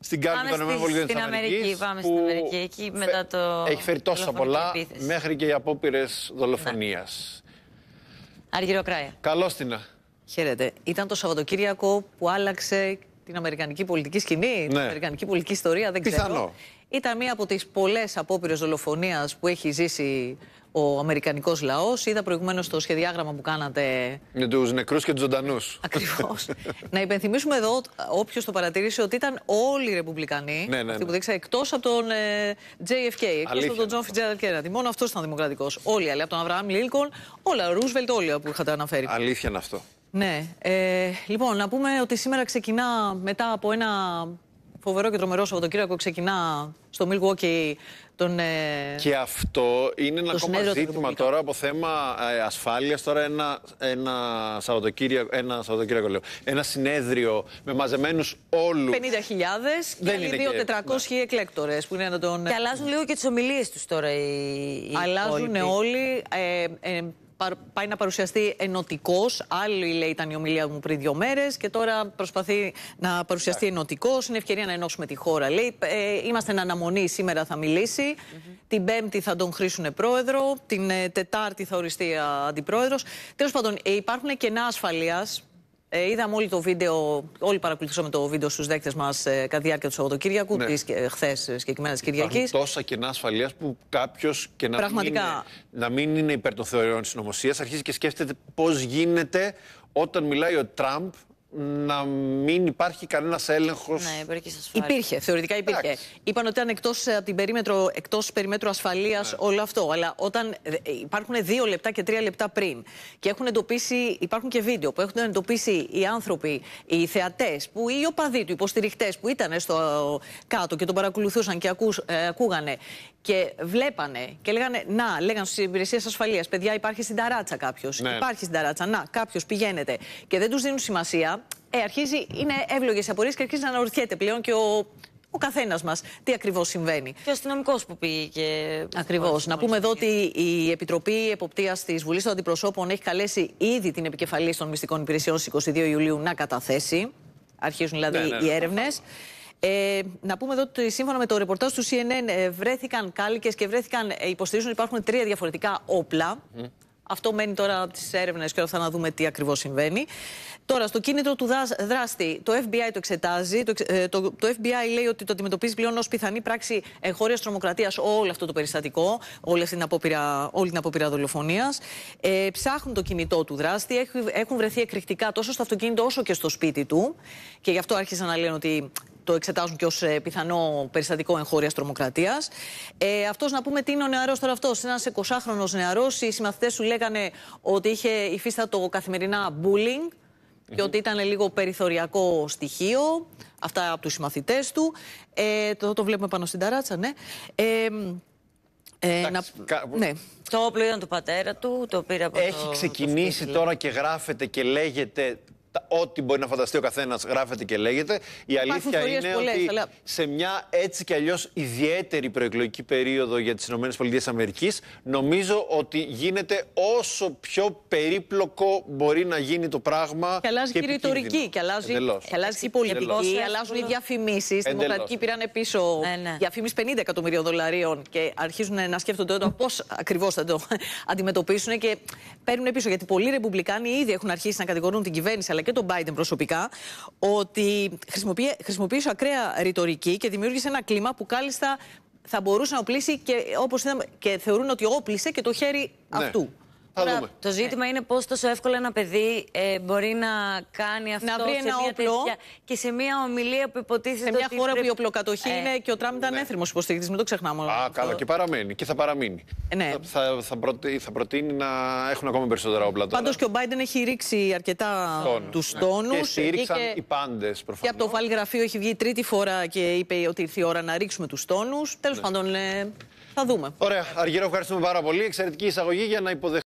στην των Στην Αμερική, πάμε στην Αμερική. Εκεί μετά το. Έχει φέρει τόσα πολλά μέχρι και οι απόπειρες δολοφονίας. Ναι. Κράια Καλώς την. Χαίρετε. Ήταν το Σαββατοκύριακο που άλλαξε την Αμερικανική πολιτική σκηνή, ναι. την Αμερικανική πολιτική ιστορία, δεν ξέρω. Πιθανό. Ήταν μία από τις πολλές απόπειρες δολοφονίας που έχει ζήσει ο Αμερικανικός λαός. Είδα προηγουμένως το σχεδιάγραμμα που κάνατε. Με τους νεκρούς και τους ζωντανούς. Ακριβώς. να υπενθυμίσουμε εδώ, όποιος το παρατηρήσει, ότι ήταν όλοι οι Ρεπουμπλικανοί. Ναι, ναι, ναι. δείξα εκτός από τον ε, JFK, εκτός από τον Τζον Φιτζέραλ Kennedy. Μόνο αυτός ήταν δημοκρατικός. Όλοι άλλοι. Από τον Αβραάμ Λίλκον, όλα. Ρούσβελτ, όλοι που είχατε αναφέρει. Αλήθεια είναι αυτό. Ναι. Ε, λοιπόν, να πούμε ότι σήμερα ξεκινά μετά από ένα φοβερό και τρομερό Σαββατοκύριακο ξεκινά στο Milwaukee τον. Ε, και αυτό είναι ένα ακόμα ζήτημα τώρα από θέμα ε, ασφάλειας. Τώρα ένα, ένα Σαββατοκύριακο, ένα Σαββατοκύριακο λέω, ένα συνέδριο με μαζεμένους όλους. 50.000 και άλλοι 2.400 ναι. εκλέκτορες που είναι να τον. Και αλλάζουν λίγο και τις ομιλίες τους τώρα οι. οι Αλλάζουν όλοι. Ε, ε, πάει να παρουσιαστεί ενωτικός. Άλλη, λέει, ήταν η ομιλία μου πριν δύο μέρες και τώρα προσπαθεί να παρουσιαστεί ναι. ενωτικός. Είναι ευκαιρία να ενώσουμε τη χώρα, λέει. Ε, είμαστε εν αναμονή, σήμερα θα μιλήσει. Mm-hmm. Την Πέμπτη θα τον χρήσουν πρόεδρο. Την ε, Τετάρτη θα οριστεί αντιπρόεδρος. Τέλος πάντων, ε, υπάρχουν κενά ασφαλείας ε, είδαμε όλοι το βίντεο, όλοι παρακολουθήσαμε το βίντεο στους δέκτες μας ε, κατά τη διάρκεια του Σαββατοκύριακου, ναι. Ε, χθες ε, συγκεκριμένα της Κυριακή. Υπάρχουν τόσα κενά ασφαλείας που κάποιος και να, μην, να μην είναι υπέρ των θεωριών της νομοσίας αρχίζει και σκέφτεται πώς γίνεται όταν μιλάει ο Τραμπ να μην υπάρχει κανένας έλεγχος. Ναι, υπήρχε, θεωρητικά υπήρχε. Εντάξει. Είπαν ότι ήταν εκτός ε, την περίμετρο, εκτός περιμέτρου ασφαλείας ναι. όλο αυτό. Αλλά όταν ε, ε, υπάρχουν δύο λεπτά και τρία λεπτά πριν και έχουν εντοπίσει, υπάρχουν και βίντεο που έχουν εντοπίσει οι άνθρωποι, οι θεατές που οι οπαδοί του, οι υποστηριχτές που ήταν στο κάτω και τον παρακολουθούσαν και ακούγανε και βλέπανε και λέγανε, να, λέγανε στι υπηρεσίες ασφαλείας, παιδιά, υπάρχει στην ταράτσα κάποιος. Ναι. Υπάρχει στην ταράτσα, να, κάποιος πηγαίνετε. Και δεν τους δίνουν σημασία. Ε, αρχίζει, είναι εύλογες οι απορίες και αρχίζει να αναρωτιέται πλέον και ο ο καθένας μας τι ακριβώς συμβαίνει. Και ο αστυνομικός που πήγε. Ακριβώ. Να πούμε εδώ ότι η Επιτροπή Εποπτείας της Βουλής των Αντιπροσώπων έχει καλέσει ήδη την επικεφαλής των μυστικών υπηρεσιών στις 22 Ιουλίου να καταθέσει. Αρχίζουν δηλαδή ναι, ναι, ναι. οι έρευνες. Ε, να πούμε εδώ ότι σύμφωνα με το ρεπορτάζ του CNN ε, βρέθηκαν κάλικες και βρέθηκαν, ε, υποστηρίζουν ότι υπάρχουν τρία διαφορετικά όπλα. Αυτό μένει τώρα από τι έρευνες και θα να δούμε τι ακριβώς συμβαίνει. Τώρα, στο κίνητρο του δράστη, το FBI το εξετάζει. Το, ε, το, FBI λέει ότι το αντιμετωπίζει πλέον ως πιθανή πράξη εγχώριας τρομοκρατίας όλο αυτό το περιστατικό, όλη, την απόπειρα, όλη την απόπειρα δολοφονίας. Ε, ψάχνουν το κινητό του δράστη. Έχουν, έχουν βρεθεί εκρηκτικά τόσο στο αυτοκίνητο όσο και στο σπίτι του. Και γι' αυτό άρχισαν να λένε ότι το εξετάζουν και ως ε, πιθανό περιστατικό εγχώριας τρομοκρατίας. Ε, αυτός να πούμε τι είναι ο νεαρός τώρα αυτός. Ένας 20χρονο νεαρός. Οι συμμαθητές σου λέγανε ότι είχε υφίστατο καθημερινά bullying και ότι ήταν λίγο περιθωριακό στοιχείο. Αυτά από τους συμμαθητές του. Ε, το, το βλέπουμε πάνω στην ταράτσα, ναι. Ε, ε, να... ναι. Το όπλο ήταν του πατέρα του, το πήρε από Έχει ξεκινήσει τώρα και γράφεται και λέγεται ό,τι μπορεί να φανταστεί ο καθένας γράφεται και λέγεται. Η αλήθεια είναι ότι σε μια έτσι κι αλλιώς ιδιαίτερη προεκλογική περίοδο για τις ΗΠΑ, νομίζω ότι γίνεται όσο πιο περίπλοκο μπορεί να γίνει το πράγμα. Και αλλάζει και, η ρητορική, και αλλάζει, και η πολιτική, αλλάζουν οι διαφημίσει. Οι Δημοκρατικοί πήραν πίσω ναι, ναι. διαφημίσει 50 εκατομμυρίων δολαρίων και αρχίζουν να σκέφτονται τώρα πώς ακριβώς θα το αντιμετωπίσουν και παίρνουν πίσω. Γιατί πολλοί Ρεπουμπλικάνοι ήδη έχουν αρχίσει να κατηγορούν την κυβέρνηση αλλά και τον Biden προσωπικά, ότι χρησιμοποίησε ακραία ρητορική και δημιούργησε ένα κλίμα που κάλλιστα θα μπορούσε να οπλίσει και όπως και θεωρούν ότι οπλίσε και το χέρι ναι. αυτού. Θα δούμε. Το ζήτημα ναι. είναι πώς τόσο εύκολα ένα παιδί ε, μπορεί να κάνει αυτό να βρει ένα όπλο. Τέτοια, και σε μια ομιλία που υποτίθεται. Σε μια χώρα πρέπει... που η οπλοκατοχή ε. είναι και ο Τραμπ ήταν ναι. έθριμο υποστηρικτής, μην το ξεχνάμε. Α, καλά, και παραμένει και θα παραμείνει. Ναι. Θα, θα, θα, προτείνει να έχουν ακόμα περισσότερα όπλα. Πάντως και ο Biden έχει ρίξει αρκετά τους τόνους. Ναι. Και οι πάντες προφανώ. Και από το Βάλι Γραφείο έχει βγει τρίτη φορά και είπε ότι ήρθε η ώρα να ρίξουμε τους τόνους. Τέλος ναι. πάντων, ε, θα δούμε. Ωραία. Αργυρό, ευχαριστούμε πάρα πολύ. Εξαιρετική εισαγωγή για να υποδεχθούμε.